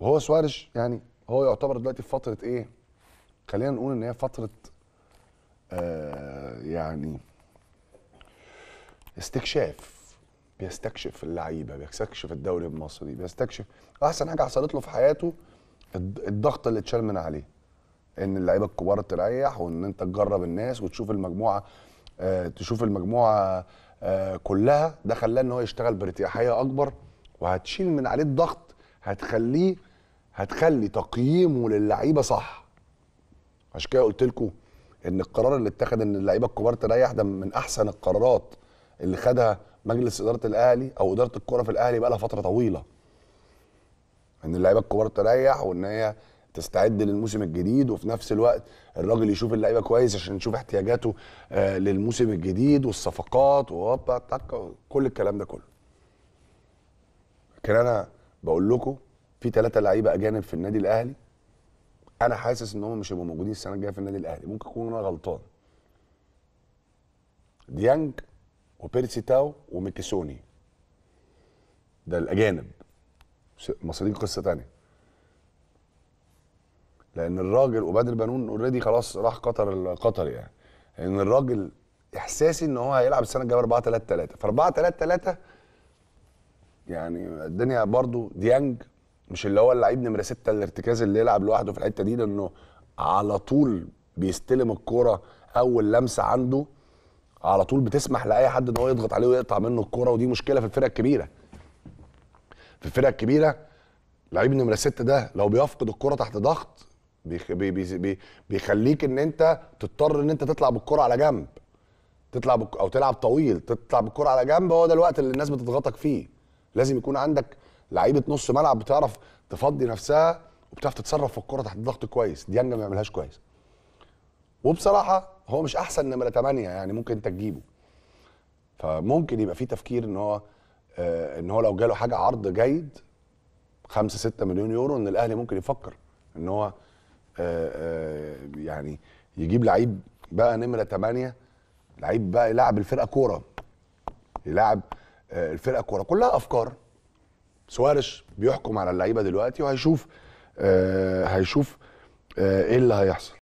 وهو سواريش يعني هو يعتبر دلوقتي في فتره ايه خلينا نقول ان هي فتره آه يعني استكشاف بيستكشف اللعيبه بيستكشف الدوري المصري بيستكشف احسن حاجه حصلت له في حياته الضغط اللي اتشال من عليه ان اللعيبه الكبار تريح وان انت تجرب الناس وتشوف المجموعه آه تشوف المجموعه آه كلها ده خلاه ان هو يشتغل بارتياحيه اكبر وهتشيل من عليه الضغط هتخليه هتخلي تقييمه للعيبه صح عشان كده قلت لكم ان القرار اللي اتخذ ان اللعيبه الكبار تريح ده من احسن القرارات اللي خدها مجلس اداره الاهلي او اداره الكره في الاهلي بقى لها فتره طويله ان اللعيبه الكبار تريح وان هي تستعد للموسم الجديد وفي نفس الوقت الراجل يشوف اللعيبه كويس عشان يشوف احتياجاته آه للموسم الجديد والصفقات وكل الكلام ده كله لكن انا بقول لكم في ثلاثه لعيبه اجانب في النادي الاهلي انا حاسس ان هم مش هيبقوا موجودين السنه الجايه في النادي الاهلي ممكن اكون انا غلطان ديانج وبيرسي تاو وميكيسوني ده الاجانب مصريين قصه تانية لان الراجل وبدر بنون اوريدي خلاص راح قطر قطر يعني لان الراجل احساسي ان هو هيلعب السنه الجايه 4 3 3 ف 4 3 3 يعني الدنيا برضو ديانج مش اللي هو اللعيب نمره سته الارتكاز اللي يلعب لوحده في الحته دي لانه على طول بيستلم الكوره اول لمسه عنده على طول بتسمح لاي حد ان هو يضغط عليه ويقطع منه الكوره ودي مشكله في الفرق الكبيره في الفرق الكبيره لعيب نمره سته ده لو بيفقد الكوره تحت ضغط بي... بي... بيخليك ان انت تضطر ان انت تطلع بالكره على جنب تطلع او تلعب طويل تطلع بالكره على جنب هو ده الوقت اللي الناس بتضغطك فيه لازم يكون عندك لعيبه نص ملعب بتعرف تفضي نفسها وبتعرف تتصرف في الكره تحت الضغط كويس ديانج ما بيعملهاش كويس وبصراحه هو مش احسن نمره 8 يعني ممكن انت تجيبه فممكن يبقى في تفكير ان هو آه، ان هو لو جاله حاجه عرض جيد 5 6 مليون يورو ان الاهلي ممكن يفكر ان هو آه، آه، يعني يجيب لعيب بقى نمره 8 لعيب بقى يلعب الفرقه كوره يلعب الفرقه كوره كلها افكار سوارش بيحكم على اللعيبه دلوقتي وهيشوف آه هيشوف آه ايه اللي هيحصل